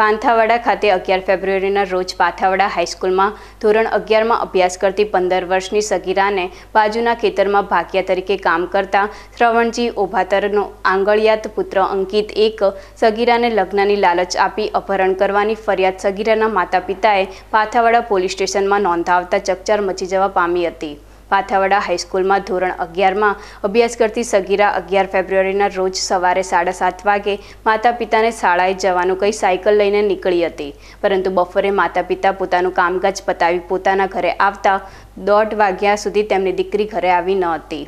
પાંથાવાડા ખાતે અગિયાર ફેબ્રુઆરીના રોજ પાથાવાડા હાઈસ્કૂલમાં ધોરણ અગિયારમાં અભ્યાસ કરતી પંદર વર્ષની સગીરાને બાજુના ખેતરમાં ભાગ્યા તરીકે કામ કરતા શ્રવણજી ઓભાતરનો આંગળિયાત પુત્ર અંકિત એક સગીરાને લગ્નની લાલચ આપી અપહરણ કરવાની ફરિયાદ સગીરાના માતા પિતાએ પાથાવાડા પોલીસ સ્ટેશનમાં નોંધાવતા ચકચાર મચી જવા પામી હતી પાથાવાડા હાઈસ્કૂલમાં ધોરણ અગિયારમાં અભ્યાસ કરતી સગીરા અગિયાર ફેબ્રુઆરીના રોજ સવારે સાડા સાત વાગે માતા પિતાને શાળાએ જવાનું કહી સાયકલ લઈને નીકળી હતી પરંતુ બપોરે માતા પિતા પોતાનું કામકાજ પતાવી પોતાના ઘરે આવતા દોઢ વાગ્યા સુધી તેમની દીકરી ઘરે આવી ન હતી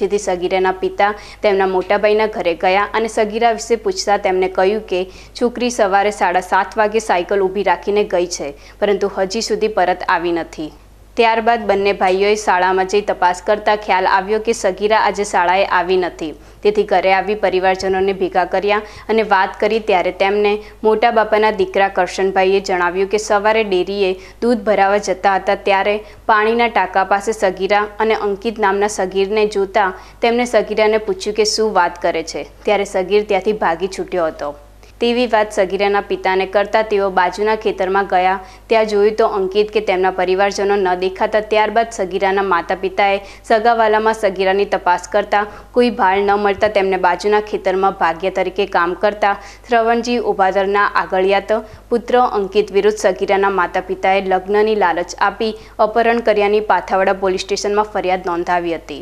જેથી સગીરાના પિતા તેમના મોટાભાઈના ઘરે ગયા અને સગીરા વિશે પૂછતા તેમણે કહ્યું કે છોકરી સવારે સાડા સાત વાગે સાયકલ ઊભી રાખીને ગઈ છે પરંતુ હજી સુધી પરત આવી નથી ત્યારબાદ બંને ભાઈઓએ શાળામાં જઈ તપાસ કરતા ખ્યાલ આવ્યો કે સગીરા આજે શાળાએ આવી નથી તેથી ઘરે આવી પરિવારજનોને ભેગા કર્યા અને વાત કરી ત્યારે તેમને મોટા બાપાના દીકરા કરશનભાઈએ જણાવ્યું કે સવારે ડેરીએ દૂધ ભરાવા જતા હતા ત્યારે પાણીના ટાંકા પાસે સગીરા અને અંકિત નામના સગીરને જોતા તેમણે સગીરાને પૂછ્યું કે શું વાત કરે છે ત્યારે સગીર ત્યાંથી ભાગી છૂટ્યો હતો તેવી વાત સગીરાના પિતાને કરતા તેઓ બાજુના ખેતરમાં ગયા ત્યાં જોયું તો અંકિત કે તેમના પરિવારજનો ન દેખાતા ત્યારબાદ સગીરાના માતા પિતાએ સગાવાલામાં સગીરાની તપાસ કરતા કોઈ ભાળ ન મળતા તેમને બાજુના ખેતરમાં ભાગ્ય તરીકે કામ કરતા શ્રવણજી ઉભાદરના આગળિયાત પુત્ર અંકિત વિરુદ્ધ સગીરાના માતા પિતાએ લગ્નની લાલચ આપી અપહરણ કર્યાની પાથાવાડા પોલીસ સ્ટેશનમાં ફરિયાદ નોંધાવી હતી